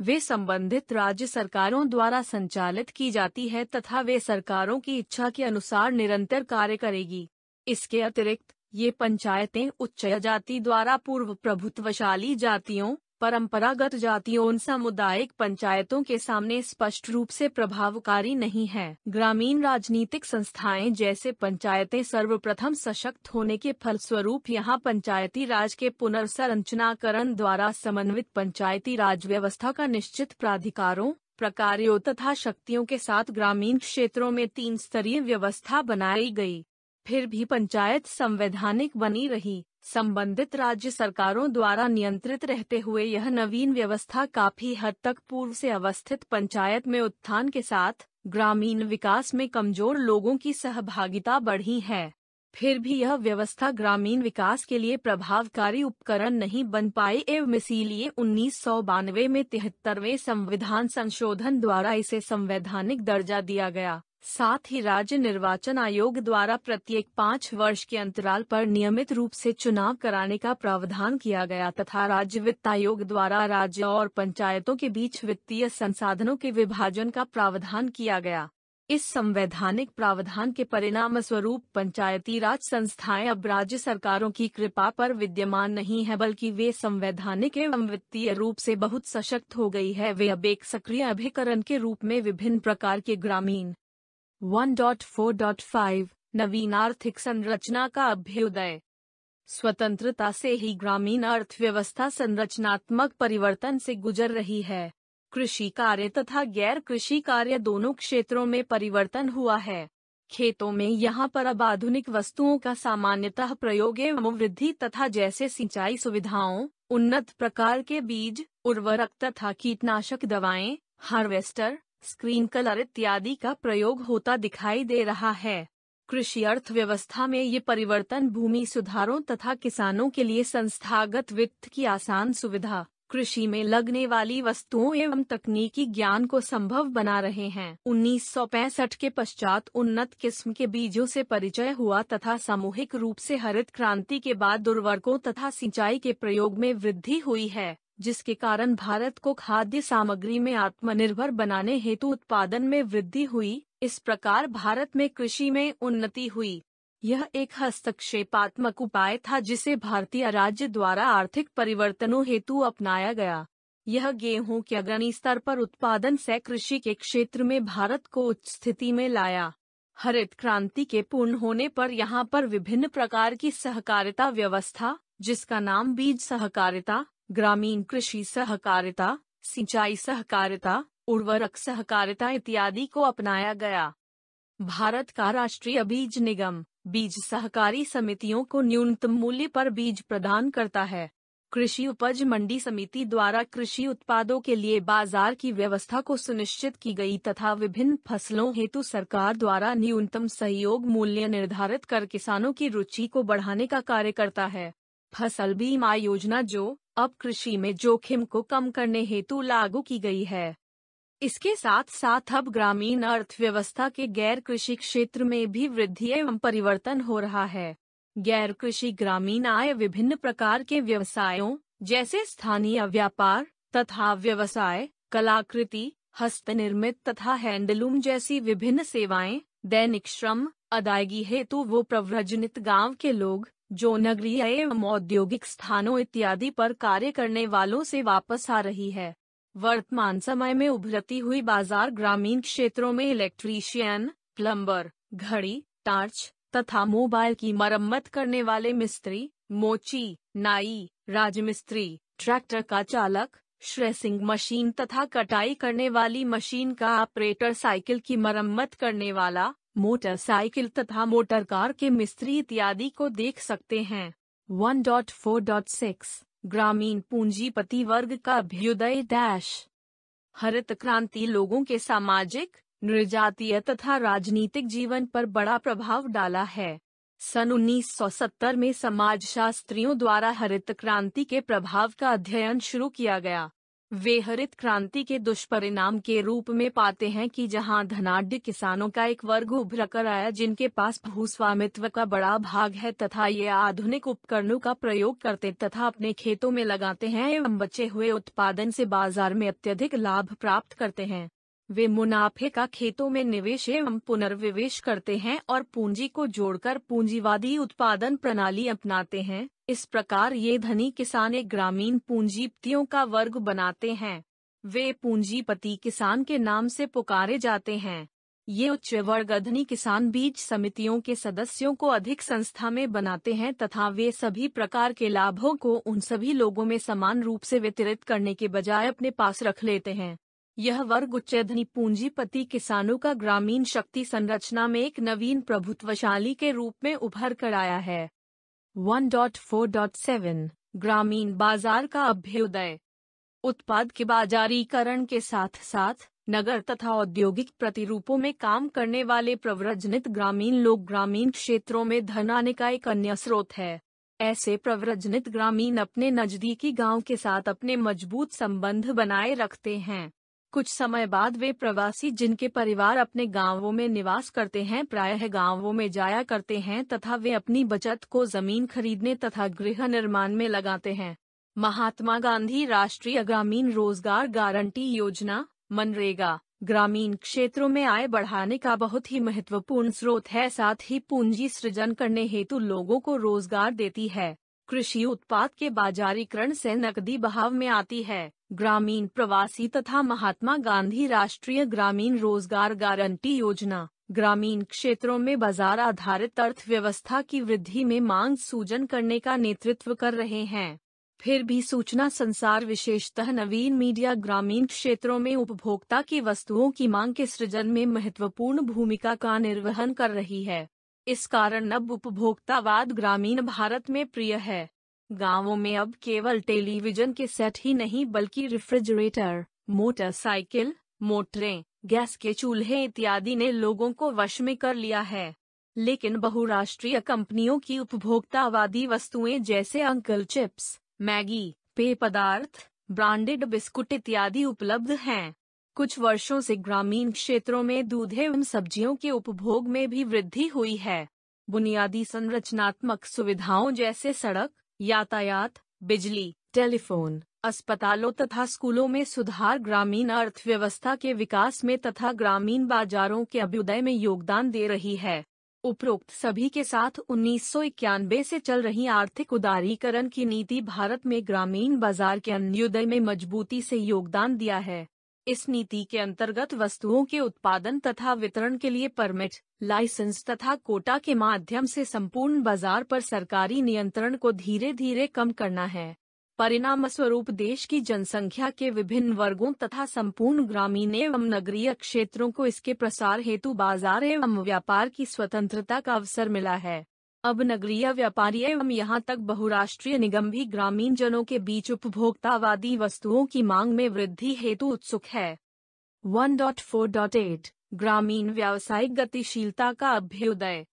वे संबंधित राज्य सरकारों द्वारा संचालित की जाती है तथा वे सरकारों की इच्छा के अनुसार निरंतर कार्य करेगी इसके अतिरिक्त ये पंचायतें उच्च जाति द्वारा पूर्व प्रभुत्वशाली जातियों परंपरागत जातियों उन सामुदायिक पंचायतों के सामने स्पष्ट रूप से प्रभावकारी नहीं है ग्रामीण राजनीतिक संस्थाएं जैसे पंचायतें सर्वप्रथम सशक्त होने के फलस्वरूप यहाँ पंचायती राज के पुनर्संरचनाकरण द्वारा समन्वित पंचायती राज व्यवस्था का निश्चित प्राधिकारों प्रकारियों तथा शक्तियों के साथ ग्रामीण क्षेत्रों में तीन स्तरीय व्यवस्था बनाई गई फिर भी पंचायत संवैधानिक बनी रही संबंधित राज्य सरकारों द्वारा नियंत्रित रहते हुए यह नवीन व्यवस्था काफी हद तक पूर्व से अवस्थित पंचायत में उत्थान के साथ ग्रामीण विकास में कमजोर लोगों की सहभागिता बढ़ी है फिर भी यह व्यवस्था ग्रामीण विकास के लिए प्रभावकारी उपकरण नहीं बन पाई एवं इसीलिए उन्नीस सौ में तिहत्तरवे संविधान संशोधन द्वारा इसे संवैधानिक दर्जा दिया गया साथ ही राज्य निर्वाचन आयोग द्वारा प्रत्येक पाँच वर्ष के अंतराल पर नियमित रूप से चुनाव कराने का प्रावधान किया गया तथा राज्य वित्त आयोग द्वारा राज्य और पंचायतों के बीच वित्तीय संसाधनों के विभाजन का प्रावधान किया गया इस संवैधानिक प्रावधान के परिणाम स्वरूप पंचायती राज संस्थाएं अब राज्य सरकारों की कृपा पर विद्यमान नहीं है बल्कि वे संवैधानिक एवं वित्तीय रूप से बहुत सशक्त हो गई है वे अब एक सक्रिय अभिकरण के रूप में विभिन्न प्रकार के ग्रामीण 1.4.5 नवीन आर्थिक संरचना का अभ्युदय स्वतंत्रता से ही ग्रामीण अर्थव्यवस्था संरचनात्मक परिवर्तन से गुजर रही है कृषि कार्य तथा गैर कृषि कार्य दोनों क्षेत्रों में परिवर्तन हुआ है खेतों में यहाँ पर अब आधुनिक वस्तुओं का सामान्यतः प्रयोग एवं वृद्धि तथा जैसे सिंचाई सुविधाओं उन्नत प्रकार के बीज उर्वरक तथा कीटनाशक दवाएं हार्वेस्टर स्क्रीन कलर इत्यादि का प्रयोग होता दिखाई दे रहा है कृषि अर्थव्यवस्था में ये परिवर्तन भूमि सुधारों तथा किसानों के लिए संस्थागत वित्त की आसान सुविधा कृषि में लगने वाली वस्तुओं एवं तकनीकी ज्ञान को संभव बना रहे हैं उन्नीस के पश्चात उन्नत किस्म के बीजों से परिचय हुआ तथा सामूहिक रूप से हरित क्रांति के बाद उर्वरकों तथा सिंचाई के प्रयोग में वृद्धि हुई है जिसके कारण भारत को खाद्य सामग्री में आत्मनिर्भर बनाने हेतु उत्पादन में वृद्धि हुई इस प्रकार भारत में कृषि में उन्नति हुई यह एक हस्तक्षेपात्मक उपाय था जिसे भारतीय राज्य द्वारा आर्थिक परिवर्तनों हेतु अपनाया गया यह गेहूं के अग्रणी स्तर पर उत्पादन से कृषि के क्षेत्र में भारत को उच्च स्थिति में लाया हरित क्रांति के पूर्ण होने पर यहाँ पर विभिन्न प्रकार की सहकारिता व्यवस्था जिसका नाम बीज सहकारिता ग्रामीण कृषि सहकारिता सिंचाई सहकारिता उर्वरक सहकारिता इत्यादि को अपनाया गया भारत का राष्ट्रीय बीज निगम बीज सहकारी समितियों को न्यूनतम मूल्य पर बीज प्रदान करता है कृषि उपज मंडी समिति द्वारा कृषि उत्पादों के लिए बाजार की व्यवस्था को सुनिश्चित की गई तथा विभिन्न फसलों हेतु सरकार द्वारा न्यूनतम सहयोग मूल्य निर्धारित कर किसानों की रुचि को बढ़ाने का कार्य करता है फसल बीमा योजना जो अब कृषि में जोखिम को कम करने हेतु लागू की गई है इसके साथ साथ अब ग्रामीण अर्थव्यवस्था के गैर कृषि क्षेत्र में भी वृद्धि एवं परिवर्तन हो रहा है गैर कृषि ग्रामीण आय विभिन्न प्रकार के व्यवसायों जैसे स्थानीय व्यापार तथा व्यवसाय कलाकृति हस्तनिर्मित तथा हैंडलूम जैसी विभिन्न सेवाएं दैनिक श्रम अदायगी हेतु वो प्रव्रजनित गांव के लोग जो नगरीय एवं औद्योगिक स्थानों इत्यादि पर कार्य करने वालों से वापस आ रही है वर्तमान समय में उभरती हुई बाजार ग्रामीण क्षेत्रों में इलेक्ट्रीशियन प्लम्बर घड़ी टार्च तथा मोबाइल की मरम्मत करने वाले मिस्त्री मोची नाई राजमिस्त्री ट्रैक्टर का चालक श्रेसिंग मशीन तथा कटाई करने वाली मशीन का ऑपरेटर साइकिल की मरम्मत करने वाला मोटरसाइकिल तथा मोटरकार के मिस्त्री इत्यादि को देख सकते हैं one dot dot four six ग्रामीण पूंजीपति वर्ग का अभ्युदय डैश हरित क्रांति लोगों के सामाजिक निर्जातीय तथा राजनीतिक जीवन पर बड़ा प्रभाव डाला है सन 1970 में समाजशास्त्रियों द्वारा हरित क्रांति के प्रभाव का अध्ययन शुरू किया गया वे हरित क्रांति के दुष्परिणाम के रूप में पाते हैं कि जहां धनाढ़ किसानों का एक वर्ग उभर कर आया जिनके पास भूस्वामित्व का बड़ा भाग है तथा ये आधुनिक उपकरणों का प्रयोग करते तथा अपने खेतों में लगाते हैं एवं बचे हुए उत्पादन से बाजार में अत्यधिक लाभ प्राप्त करते हैं वे मुनाफे का खेतों में निवेश एवं पुनर्विवेश करते हैं और पूंजी को जोड़कर पूंजीवादी उत्पादन प्रणाली अपनाते हैं इस प्रकार ये धनी किसान एक ग्रामीण पूंजीपतियों का वर्ग बनाते हैं वे पूंजीपति किसान के नाम से पुकारे जाते हैं ये उच्च वर्ग अधनी किसान बीज समितियों के सदस्यों को अधिक संस्था में बनाते हैं तथा वे सभी प्रकार के लाभों को उन सभी लोगों में समान रूप से वितरित करने के बजाय अपने पास रख लेते हैं यह वर्ग उच्च धनी पूंजीपति किसानों का ग्रामीण शक्ति संरचना में एक नवीन प्रभुत्वशाली के रूप में उभर कर आया है 1.4.7 ग्रामीण बाजार का अभ्युदय उत्पाद के बाजारीकरण के साथ साथ नगर तथा औद्योगिक प्रतिरूपों में काम करने वाले प्रव्रजनित ग्रामीण लोग ग्रामीण क्षेत्रों में धन आने का एक अन्य स्रोत है ऐसे प्रव्रजनित ग्रामीण अपने नजदीकी गांव के साथ अपने मजबूत संबंध बनाए रखते हैं कुछ समय बाद वे प्रवासी जिनके परिवार अपने गांवों में निवास करते हैं प्रायः गांवों में जाया करते हैं तथा वे अपनी बचत को जमीन खरीदने तथा गृह निर्माण में लगाते हैं महात्मा गांधी राष्ट्रीय ग्रामीण रोजगार गारंटी योजना मनरेगा ग्रामीण क्षेत्रों में आय बढ़ाने का बहुत ही महत्वपूर्ण स्रोत है साथ ही पूंजी सृजन करने हेतु लोगों को रोजगार देती है कृषि उत्पाद के बाजारीकरण से नकदी बहाव में आती है ग्रामीण प्रवासी तथा महात्मा गांधी राष्ट्रीय ग्रामीण रोजगार गारंटी योजना ग्रामीण क्षेत्रों में बाजार आधारित अर्थव्यवस्था की वृद्धि में मांग सूजन करने का नेतृत्व कर रहे हैं फिर भी सूचना संसार विशेषतः नवीन मीडिया ग्रामीण क्षेत्रों में उपभोक्ता की वस्तुओं की मांग के सृजन में महत्वपूर्ण भूमिका का निर्वहन कर रही है इस कारण अब उपभोक्तावाद ग्रामीण भारत में प्रिय है गांवों में अब केवल टेलीविजन के सेट ही नहीं बल्कि रेफ्रिजरेटर मोटरसाइकिल मोटरें गैस के चूल्हे इत्यादि ने लोगों को वश में कर लिया है लेकिन बहुराष्ट्रीय कंपनियों की उपभोक्तावादी वस्तुएं जैसे अंकल चिप्स मैगी पेय पदार्थ ब्रांडेड बिस्कुट इत्यादि उपलब्ध हैं कुछ वर्षों से ग्रामीण क्षेत्रों में दूध एवं सब्जियों के उपभोग में भी वृद्धि हुई है बुनियादी संरचनात्मक सुविधाओं जैसे सड़क यातायात बिजली टेलीफोन अस्पतालों तथा स्कूलों में सुधार ग्रामीण अर्थव्यवस्था के विकास में तथा ग्रामीण बाजारों के अभ्युदय में योगदान दे रही है उपरोक्त सभी के साथ उन्नीस से चल रही आर्थिक उदारीकरण की नीति भारत में ग्रामीण बाजार के अन्युदय में मजबूती से योगदान दिया है इस नीति के अंतर्गत वस्तुओं के उत्पादन तथा वितरण के लिए परमिट लाइसेंस तथा कोटा के माध्यम से संपूर्ण बाजार पर सरकारी नियंत्रण को धीरे धीरे कम करना है परिणाम स्वरूप देश की जनसंख्या के विभिन्न वर्गों तथा संपूर्ण ग्रामीण एवं नगरीय क्षेत्रों को इसके प्रसार हेतु बाजार एवं व्यापार की स्वतंत्रता का अवसर मिला है अब नगरीय व्यापारी एवं यहाँ तक बहुराष्ट्रीय निगम भी ग्रामीण जनों के बीच उपभोक्तावादी वस्तुओं की मांग में वृद्धि हेतु उत्सुक है 1.4.8 ग्रामीण व्यावसायिक गतिशीलता का अभ्युदय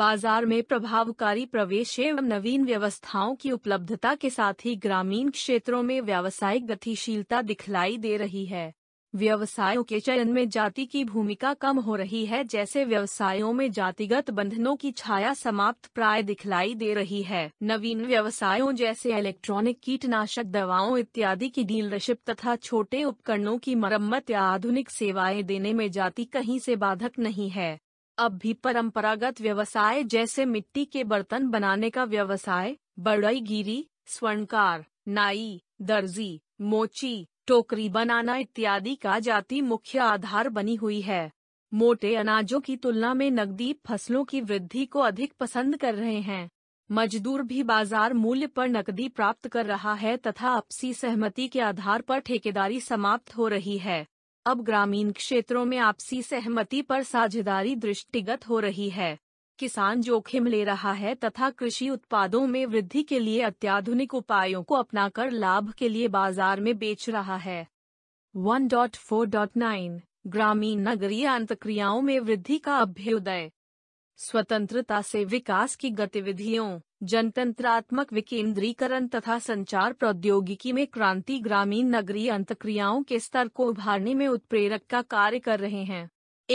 बाजार में प्रभावकारी प्रवेश एवं नवीन व्यवस्थाओं की उपलब्धता के साथ ही ग्रामीण क्षेत्रों में व्यावसायिक गतिशीलता दिखलाई दे रही है व्यवसायों के चयन में जाति की भूमिका कम हो रही है जैसे व्यवसायों में जातिगत बंधनों की छाया समाप्त प्राय दिखलाई दे रही है नवीन व्यवसायों जैसे इलेक्ट्रॉनिक कीटनाशक दवाओं इत्यादि की डीलरशिप तथा छोटे उपकरणों की मरम्मत या आधुनिक सेवाएं देने में जाति कहीं से बाधक नहीं है अब भी परंपरागत व्यवसाय जैसे मिट्टी के बर्तन बनाने का व्यवसाय बड़ईगिरी गिरी स्वर्णकार नाई दर्जी मोची टोकरी बनाना इत्यादि का जाति मुख्य आधार बनी हुई है मोटे अनाजों की तुलना में नकदी फसलों की वृद्धि को अधिक पसंद कर रहे हैं मजदूर भी बाजार मूल्य पर नकदी प्राप्त कर रहा है तथा आपसी सहमति के आधार पर ठेकेदारी समाप्त हो रही है अब ग्रामीण क्षेत्रों में आपसी सहमति पर साझेदारी दृष्टिगत हो रही है किसान जोखिम ले रहा है तथा कृषि उत्पादों में वृद्धि के लिए अत्याधुनिक उपायों को अपनाकर लाभ के लिए बाजार में बेच रहा है 1.4.9 ग्रामीण नगरीय अंतक्रियाओं में वृद्धि का अभ्युदय स्वतंत्रता से विकास की गतिविधियों जनतंत्रात्मक विकेंद्रीकरण तथा संचार प्रौद्योगिकी में क्रांति ग्रामीण नगरीय अंतक्रियाओं के स्तर को उभारने में उत्प्रेरक का कार्य कर रहे हैं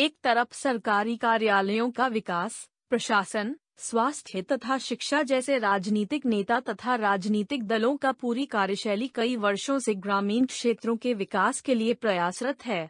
एक तरफ सरकारी कार्यालयों का विकास प्रशासन स्वास्थ्य तथा शिक्षा जैसे राजनीतिक नेता तथा राजनीतिक दलों का पूरी कार्यशैली कई वर्षों से ग्रामीण क्षेत्रों के विकास के लिए प्रयासरत है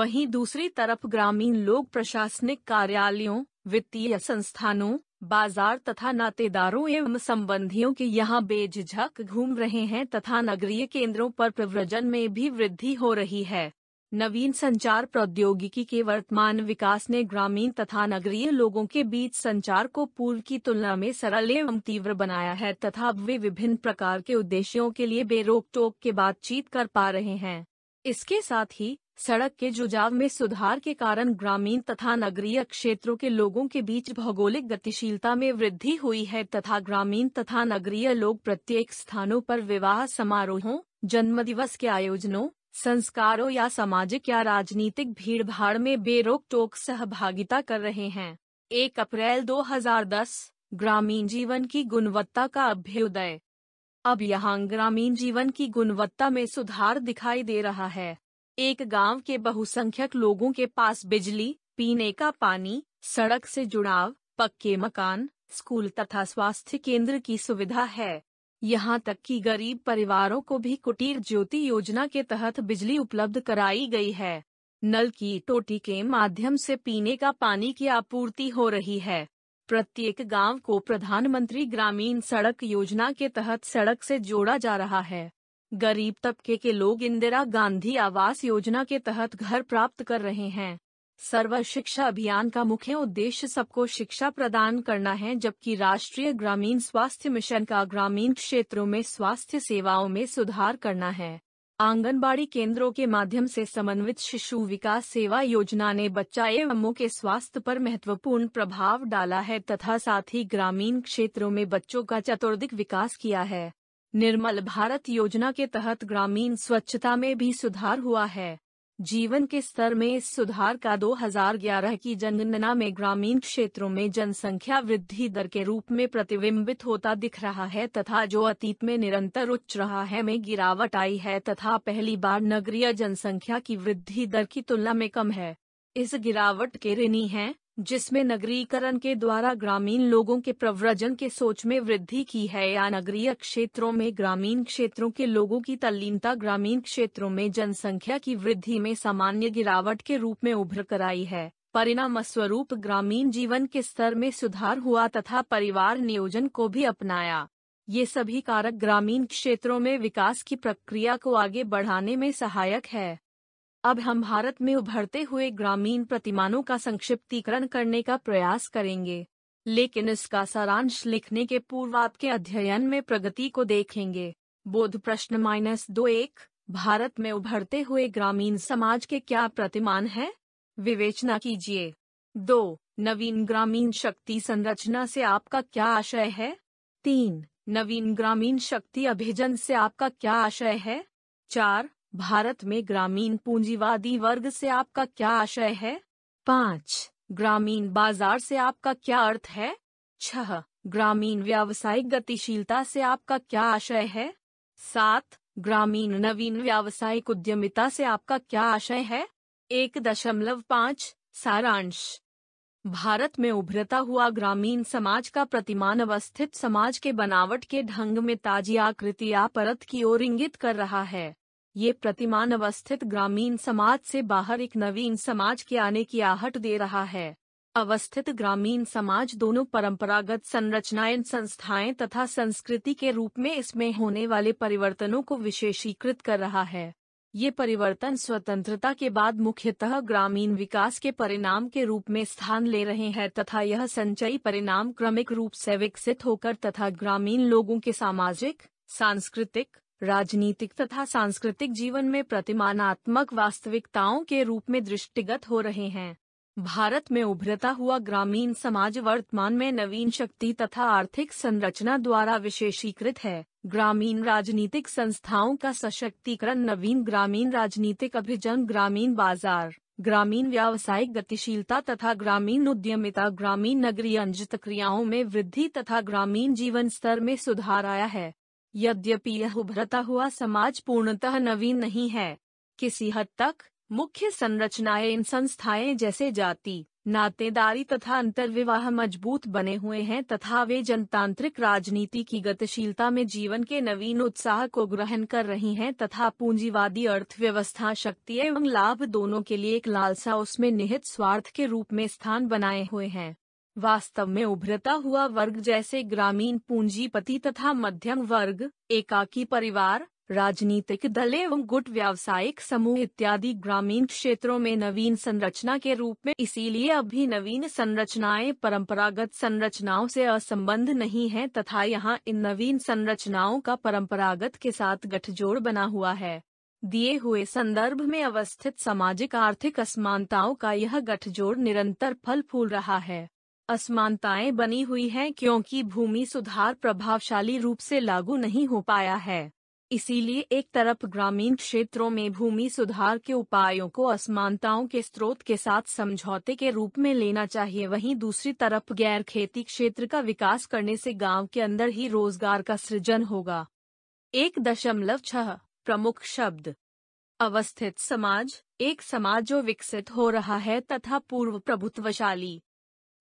वहीं दूसरी तरफ ग्रामीण लोग प्रशासनिक कार्यालयों वित्तीय संस्थानों बाजार तथा नातेदारों एवं संबंधियों के यहाँ बेझझक घूम रहे हैं तथा नगरीय केंद्रों पर प्रव्रजन में भी वृद्धि हो रही है नवीन संचार प्रौद्योगिकी के वर्तमान विकास ने ग्रामीण तथा नगरीय लोगों के बीच संचार को पूर्व की तुलना में सरल एवं तीव्र बनाया है तथा अब वे विभिन्न प्रकार के उद्देश्यों के लिए बेरोक टोक के बातचीत कर पा रहे हैं इसके साथ ही सड़क के जुजाव में सुधार के कारण ग्रामीण तथा नगरीय क्षेत्रों के लोगों के बीच भौगोलिक गतिशीलता में वृद्धि हुई है तथा ग्रामीण तथा नगरीय लोग प्रत्येक स्थानों पर विवाह समारोहों जन्मदिवस के आयोजनों संस्कारों या सामाजिक या राजनीतिक भीड़भाड़ में बेरोक टोक सहभागिता कर रहे हैं एक अप्रैल 2010 ग्रामीण जीवन की गुणवत्ता का अभ्युदय अब यहाँ ग्रामीण जीवन की गुणवत्ता में सुधार दिखाई दे रहा है एक गांव के बहुसंख्यक लोगों के पास बिजली पीने का पानी सड़क से जुड़ाव पक्के मकान स्कूल तथा स्वास्थ्य केंद्र की सुविधा है यहां तक कि गरीब परिवारों को भी कुटीर ज्योति योजना के तहत बिजली उपलब्ध कराई गई है नल की टोटी के माध्यम से पीने का पानी की आपूर्ति हो रही है प्रत्येक गांव को प्रधानमंत्री ग्रामीण सड़क योजना के तहत सड़क से जोड़ा जा रहा है गरीब तबके के लोग इंदिरा गांधी आवास योजना के तहत घर प्राप्त कर रहे हैं सर्व शिक्षा अभियान का मुख्य उद्देश्य सबको शिक्षा प्रदान करना है जबकि राष्ट्रीय ग्रामीण स्वास्थ्य मिशन का ग्रामीण क्षेत्रों में स्वास्थ्य सेवाओं में सुधार करना है आंगनबाड़ी केंद्रों के माध्यम से समन्वित शिशु विकास सेवा योजना ने बच्चा एवं के स्वास्थ्य पर महत्वपूर्ण प्रभाव डाला है तथा साथ ही ग्रामीण क्षेत्रों में बच्चों का चतुर्दिक विकास किया है निर्मल भारत योजना के तहत ग्रामीण स्वच्छता में भी सुधार हुआ है जीवन के स्तर में इस सुधार का 2011 की जनगणना में ग्रामीण क्षेत्रों में जनसंख्या वृद्धि दर के रूप में प्रतिबिंबित होता दिख रहा है तथा जो अतीत में निरंतर उच्च रहा है में गिरावट आई है तथा पहली बार नगरीय जनसंख्या की वृद्धि दर की तुलना में कम है इस गिरावट के ऋणी हैं जिसमें नगरीकरण के द्वारा ग्रामीण लोगों के प्रव्रजन के सोच में वृद्धि की है या नगरीय क्षेत्रों में ग्रामीण क्षेत्रों के लोगों की तल्लीनता ग्रामीण क्षेत्रों में जनसंख्या की वृद्धि में सामान्य गिरावट के रूप में उभर कर आई है परिणाम स्वरूप ग्रामीण जीवन के स्तर में सुधार हुआ तथा परिवार नियोजन को भी अपनाया ये सभी कारक ग्रामीण क्षेत्रों में विकास की प्रक्रिया को आगे बढ़ाने में सहायक है अब हम भारत में उभरते हुए ग्रामीण प्रतिमानों का संक्षिप्तीकरण करने का प्रयास करेंगे लेकिन इसका सारांश लिखने के पूर्व आपके अध्ययन में प्रगति को देखेंगे बोध प्रश्न माइनस दो एक भारत में उभरते हुए ग्रामीण समाज के क्या प्रतिमान है विवेचना कीजिए दो नवीन ग्रामीण शक्ति संरचना से आपका क्या आशय है तीन नवीन ग्रामीण शक्ति अभिजन से आपका क्या आशय है चार भारत में ग्रामीण पूंजीवादी वर्ग से आपका क्या आशय है पाँच ग्रामीण बाजार से आपका क्या अर्थ है छह ग्रामीण व्यावसायिक गतिशीलता से आपका क्या आशय है सात ग्रामीण नवीन व्यावसायिक उद्यमिता से आपका क्या आशय है एक दशमलव पाँच सारांश भारत में उभरता हुआ ग्रामीण समाज का प्रतिमान अवस्थित समाज के बनावट के ढंग में ताजी आकृति या परत की ओर इंगित कर रहा है ये प्रतिमान अवस्थित ग्रामीण समाज से बाहर एक नवीन समाज के आने की आहट दे रहा है अवस्थित ग्रामीण समाज दोनों परंपरागत संरचनाएं संस्थाएं तथा संस्कृति के रूप में इसमें होने वाले परिवर्तनों को विशेषीकृत कर रहा है ये परिवर्तन स्वतंत्रता के बाद मुख्यतः ग्रामीण विकास के परिणाम के रूप में स्थान ले रहे हैं तथा यह संचयी परिणाम क्रमिक रूप से विकसित होकर तथा ग्रामीण लोगों के सामाजिक सांस्कृतिक राजनीतिक तथा सांस्कृतिक जीवन में प्रतिमानात्मक वास्तविकताओं के रूप में दृष्टिगत हो रहे हैं भारत में उभरता हुआ ग्रामीण समाज वर्तमान में नवीन शक्ति तथा आर्थिक संरचना द्वारा विशेषीकृत है ग्रामीण राजनीतिक संस्थाओं का सशक्तिकरण नवीन ग्रामीण राजनीतिक अभिजन ग्रामीण बाजार ग्रामीण व्यावसायिक गतिशीलता तथा ग्रामीण उद्यमिता ग्रामीण नगरीय अंजित क्रियाओं में वृद्धि तथा ग्रामीण जीवन स्तर में सुधार आया है यद्यपि यह उभरता हुआ समाज पूर्णतः नवीन नहीं है किसी हद तक मुख्य संरचनाएं इन संस्थाएं जैसे जाति नातेदारी तथा अंतर्विवाह मजबूत बने हुए हैं तथा वे जनतांत्रिक राजनीति की गतिशीलता में जीवन के नवीन उत्साह को ग्रहण कर रही हैं तथा पूंजीवादी अर्थव्यवस्था शक्ति एवं लाभ दोनों के लिए एक लालसा उसमें निहित स्वार्थ के रूप में स्थान बनाए हुए हैं वास्तव में उभरता हुआ वर्ग जैसे ग्रामीण पूंजीपति तथा मध्यम वर्ग एकाकी परिवार राजनीतिक दल एवं गुट व्यावसायिक समूह इत्यादि ग्रामीण क्षेत्रों में नवीन संरचना के रूप में इसीलिए अभी नवीन संरचनाएं परंपरागत संरचनाओं से असंबंध नहीं है तथा यहाँ इन नवीन संरचनाओं का परंपरागत के साथ गठजोड़ बना हुआ है दिए हुए संदर्भ में अवस्थित सामाजिक आर्थिक असमानताओं का यह गठजोड़ निरंतर फल फूल रहा है असमानताएं बनी हुई हैं क्योंकि भूमि सुधार प्रभावशाली रूप से लागू नहीं हो पाया है इसीलिए एक तरफ ग्रामीण क्षेत्रों में भूमि सुधार के उपायों को असमानताओं के स्रोत के साथ समझौते के रूप में लेना चाहिए वहीं दूसरी तरफ गैर खेती क्षेत्र का विकास करने से गांव के अंदर ही रोजगार का सृजन होगा एक दशमलव छह प्रमुख शब्द अवस्थित समाज एक समाज जो विकसित हो रहा है तथा पूर्व प्रभुत्वशाली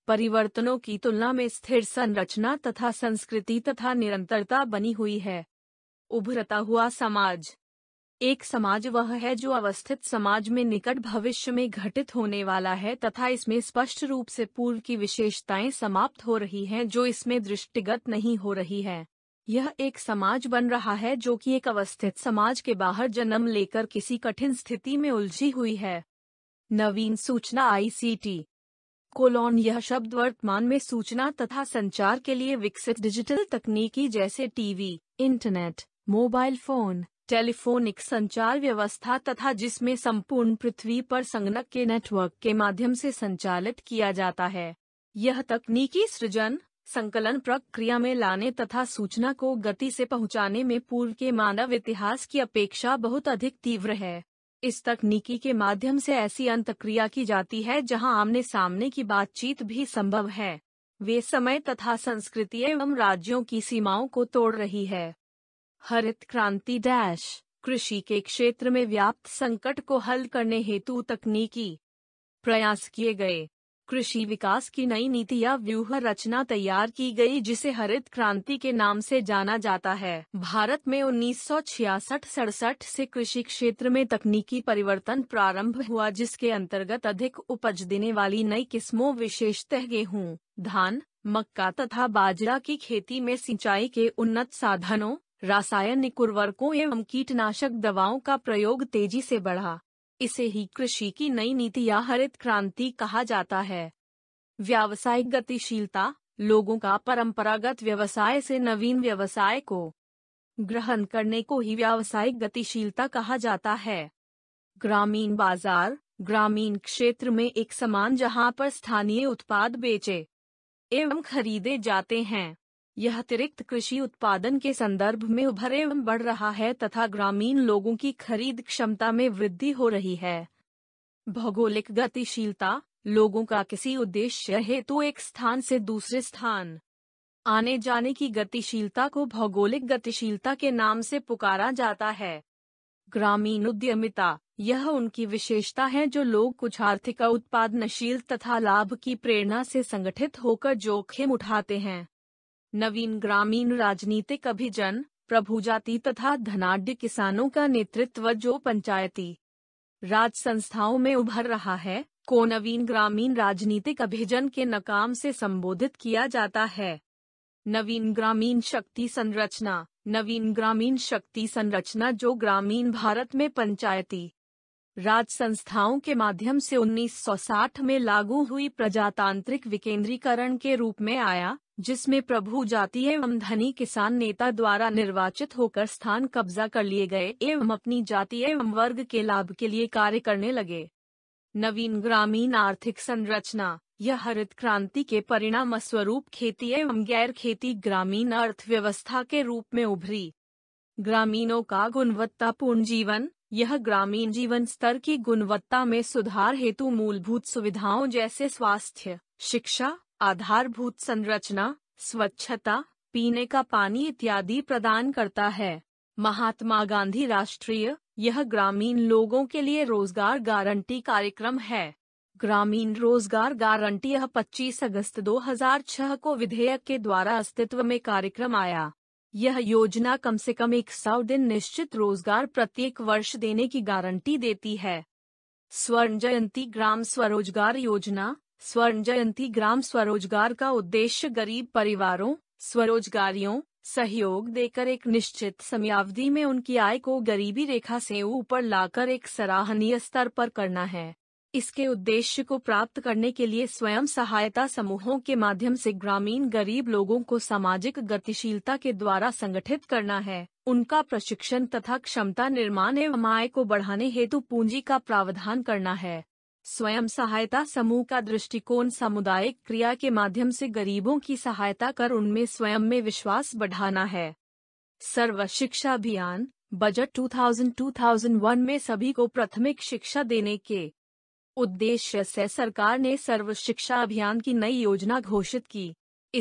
परिवर्तनों की तुलना में स्थिर संरचना तथा संस्कृति तथा निरंतरता बनी हुई है उभरता हुआ समाज एक समाज वह है जो अवस्थित समाज में निकट भविष्य में घटित होने वाला है तथा इसमें स्पष्ट रूप से पूर्व की विशेषताएं समाप्त हो रही हैं जो इसमें दृष्टिगत नहीं हो रही है यह एक समाज बन रहा है जो कि एक अवस्थित समाज के बाहर जन्म लेकर किसी कठिन स्थिति में उलझी हुई है नवीन सूचना आईसीटी कोलोन यह शब्द वर्तमान में सूचना तथा संचार के लिए विकसित डिजिटल तकनीकी जैसे TV internet mobile phone telephonic संचार व्यवस्था तथा जिसमें संपूर्ण पृथ्वी पर संगणक के नेटवर्क के माध्यम से संचालित किया जाता है यह तकनीकी सृजन संकलन प्रक्रिया में लाने तथा सूचना को गति से पहुंचाने में पूर्व के मानव इतिहास की अपेक्षा बहुत अधिक तीव्र है इस तकनीकी के माध्यम से ऐसी अंतक्रिया की जाती है जहां आमने सामने की बातचीत भी संभव है वे समय तथा संस्कृति एवं राज्यों की सीमाओं को तोड़ रही है हरित क्रांति डैश कृषि के क्षेत्र में व्याप्त संकट को हल करने हेतु तकनीकी प्रयास किए गए कृषि विकास की नई नीति या व्यूह रचना तैयार की गई जिसे हरित क्रांति के नाम से जाना जाता है भारत में उन्नीस सौ छियासठ से कृषि क्षेत्र में तकनीकी परिवर्तन प्रारंभ हुआ जिसके अंतर्गत अधिक उपज देने वाली नई किस्मों विशेषतः गेहूँ धान मक्का तथा बाजरा की खेती में सिंचाई के उन्नत साधनों रासायनिक उर्वरकों एवं कीटनाशक दवाओं का प्रयोग तेजी से बढ़ा इसे ही कृषि की नई नीति या हरित क्रांति कहा जाता है व्यावसायिक गतिशीलता लोगों का परंपरागत व्यवसाय से नवीन व्यवसाय को ग्रहण करने को ही व्यावसायिक गतिशीलता कहा जाता है ग्रामीण बाजार ग्रामीण क्षेत्र में एक समान जहां पर स्थानीय उत्पाद बेचे एवं खरीदे जाते हैं यह अतिरिक्त कृषि उत्पादन के संदर्भ में उभरे एवं बढ़ रहा है तथा ग्रामीण लोगों की खरीद क्षमता में वृद्धि हो रही है भौगोलिक गतिशीलता लोगों का किसी उद्देश्य हेतु तो एक स्थान से दूसरे स्थान आने जाने की गतिशीलता को भौगोलिक गतिशीलता के नाम से पुकारा जाता है ग्रामीण उद्यमिता यह उनकी विशेषता है जो लोग कुछ आर्थिक उत्पादनशील तथा लाभ की प्रेरणा से संगठित होकर जोखिम उठाते हैं नवीन ग्रामीण राजनीतिक अभिजन प्रभुजाति तथा धनाढ़ किसानों का नेतृत्व जो पंचायती राज संस्थाओं में उभर रहा है को नवीन ग्रामीण राजनीतिक अभिजन के नकाम से संबोधित किया जाता है नवीन ग्रामीण शक्ति संरचना नवीन ग्रामीण शक्ति संरचना जो ग्रामीण भारत में पंचायती राज संस्थाओं के माध्यम से 1960 में लागू हुई प्रजातांत्रिक विकेंद्रीकरण के रूप में आया जिसमें प्रभु जातीय एवं धनी किसान नेता द्वारा निर्वाचित होकर स्थान कब्जा कर लिए गए एवं अपनी जाति एवं वर्ग के लाभ के लिए कार्य करने लगे नवीन ग्रामीण आर्थिक संरचना यह हरित क्रांति के परिणाम स्वरूप खेती एवं गैर खेती ग्रामीण अर्थव्यवस्था के रूप में उभरी ग्रामीणों का गुणवत्तापूर्ण जीवन यह ग्रामीण जीवन स्तर की गुणवत्ता में सुधार हेतु मूलभूत सुविधाओं जैसे स्वास्थ्य शिक्षा आधारभूत संरचना स्वच्छता पीने का पानी इत्यादि प्रदान करता है महात्मा गांधी राष्ट्रीय यह ग्रामीण लोगों के लिए रोजगार गारंटी कार्यक्रम है ग्रामीण रोजगार गारंटी यह 25 अगस्त 2006 को विधेयक के द्वारा अस्तित्व में कार्यक्रम आया यह योजना कम से कम एक सौ दिन निश्चित रोजगार प्रत्येक वर्ष देने की गारंटी देती है स्वर्ण जयंती ग्राम स्वरोजगार योजना स्वर्ण जयंती ग्राम स्वरोजगार का उद्देश्य गरीब परिवारों स्वरोजगारियों सहयोग देकर एक निश्चित समयावधि में उनकी आय को गरीबी रेखा से ऊपर लाकर एक सराहनीय स्तर पर करना है इसके उद्देश्य को प्राप्त करने के लिए स्वयं सहायता समूहों के माध्यम से ग्रामीण गरीब लोगों को सामाजिक गतिशीलता के द्वारा संगठित करना है उनका प्रशिक्षण तथा क्षमता निर्माण एवं आय को बढ़ाने हेतु पूंजी का प्रावधान करना है स्वयं सहायता समूह का दृष्टिकोण सामुदायिक क्रिया के माध्यम से गरीबों की सहायता कर उनमें स्वयं में विश्वास बढ़ाना है सर्व शिक्षा अभियान बजट 2000-2001 में सभी को प्राथमिक शिक्षा देने के उद्देश्य से सरकार ने सर्व शिक्षा अभियान की नई योजना घोषित की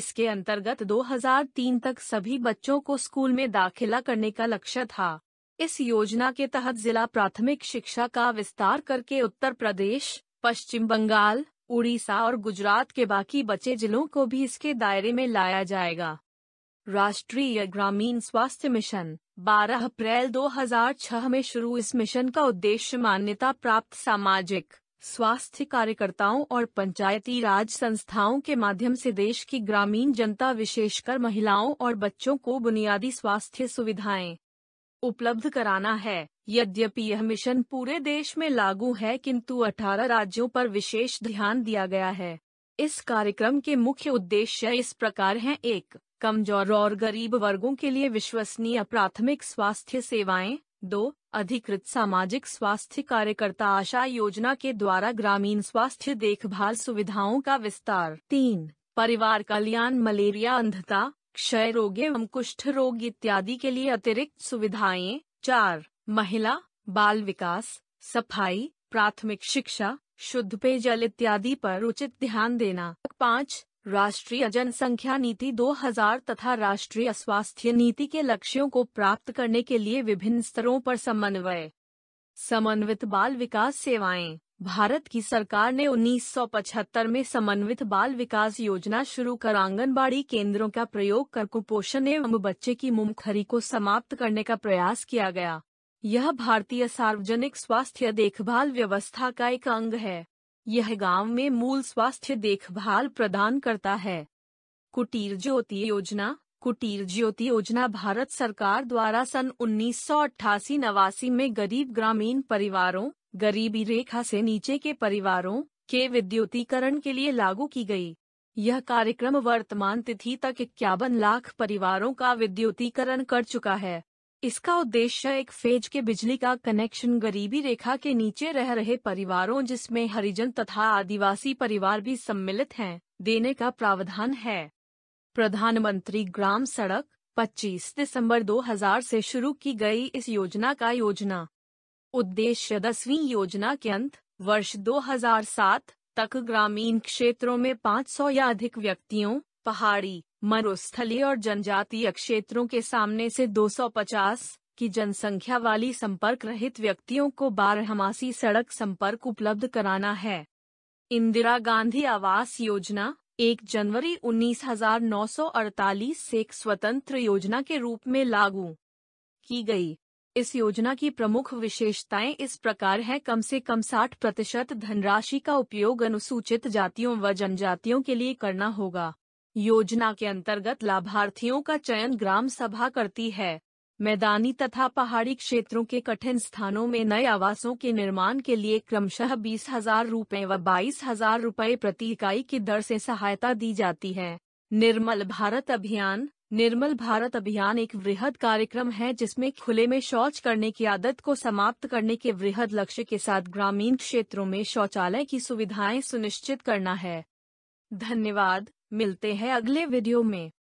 इसके अंतर्गत 2003 तक सभी बच्चों को स्कूल में दाखिला करने का लक्ष्य था इस योजना के तहत जिला प्राथमिक शिक्षा का विस्तार करके उत्तर प्रदेश पश्चिम बंगाल उड़ीसा और गुजरात के बाकी बचे जिलों को भी इसके दायरे में लाया जाएगा राष्ट्रीय ग्रामीण स्वास्थ्य मिशन 12 अप्रैल 2006 में शुरू इस मिशन का उद्देश्य मान्यता प्राप्त सामाजिक स्वास्थ्य कार्यकर्ताओं और पंचायती राज संस्थाओं के माध्यम से देश की ग्रामीण जनता विशेषकर महिलाओं और बच्चों को बुनियादी स्वास्थ्य सुविधाएं उपलब्ध कराना है यद्यपि यह मिशन पूरे देश में लागू है किंतु 18 राज्यों पर विशेष ध्यान दिया गया है इस कार्यक्रम के मुख्य उद्देश्य इस प्रकार हैं एक कमजोर और गरीब वर्गों के लिए विश्वसनीय प्राथमिक स्वास्थ्य सेवाएं दो अधिकृत सामाजिक स्वास्थ्य कार्यकर्ता आशा योजना के द्वारा ग्रामीण स्वास्थ्य देखभाल सुविधाओं का विस्तार तीन परिवार कल्याण मलेरिया अंधता क्षय रोग एवं कुष्ठ रोग इत्यादि के लिए अतिरिक्त सुविधाएं चार महिला बाल विकास सफाई प्राथमिक शिक्षा शुद्ध पेयजल इत्यादि पर उचित ध्यान देना पाँच राष्ट्रीय जनसंख्या नीति 2000 तथा राष्ट्रीय स्वास्थ्य नीति के लक्ष्यों को प्राप्त करने के लिए विभिन्न स्तरों पर समन्वय समन्वित बाल विकास सेवाएं भारत की सरकार ने 1975 में समन्वित बाल विकास योजना शुरू कर आंगनबाड़ी केंद्रों का प्रयोग कर कुपोषण एवं बच्चे की मुमखरी को समाप्त करने का प्रयास किया गया यह भारतीय सार्वजनिक स्वास्थ्य देखभाल व्यवस्था का एक अंग है यह गांव में मूल स्वास्थ्य देखभाल प्रदान करता है कुटीर ज्योति योजना कुटीर ज्योति योजना भारत सरकार द्वारा सन उन्नीस सौ में गरीब ग्रामीण परिवारों गरीबी रेखा से नीचे के परिवारों के विद्युतीकरण के लिए लागू की गई यह कार्यक्रम वर्तमान तिथि तक इक्यावन लाख परिवारों का विद्युतीकरण कर चुका है इसका उद्देश्य एक फेज के बिजली का कनेक्शन गरीबी रेखा के नीचे रह रहे परिवारों जिसमें हरिजन तथा आदिवासी परिवार भी सम्मिलित हैं देने का प्रावधान है प्रधानमंत्री ग्राम सड़क 25 दिसंबर 2000 से शुरू की गई इस योजना का योजना उद्देश्य दसवीं योजना के अंत वर्ष 2007 तक ग्रामीण क्षेत्रों में 500 या अधिक व्यक्तियों पहाड़ी मरुस्थली और जनजातीय क्षेत्रों के सामने से 250 की जनसंख्या वाली संपर्क रहित व्यक्तियों को बारहमासी सड़क संपर्क उपलब्ध कराना है इंदिरा गांधी आवास योजना एक जनवरी 1948 से एक स्वतंत्र योजना के रूप में लागू की गई इस योजना की प्रमुख विशेषताएं इस प्रकार हैं कम से कम 60 प्रतिशत धनराशि का उपयोग अनुसूचित जातियों व जनजातियों के लिए करना होगा योजना के अंतर्गत लाभार्थियों का चयन ग्राम सभा करती है मैदानी तथा पहाड़ी क्षेत्रों के कठिन स्थानों में नए आवासों के निर्माण के लिए क्रमशः बीस हजार रूपए व बाईस हजार रूपए प्रति इकाई की दर से सहायता दी जाती है निर्मल भारत अभियान निर्मल भारत अभियान एक वृहद कार्यक्रम है जिसमें खुले में शौच करने की आदत को समाप्त करने के वृहद लक्ष्य के साथ ग्रामीण क्षेत्रों में शौचालय की सुविधाएं सुनिश्चित करना है धन्यवाद मिलते हैं अगले वीडियो में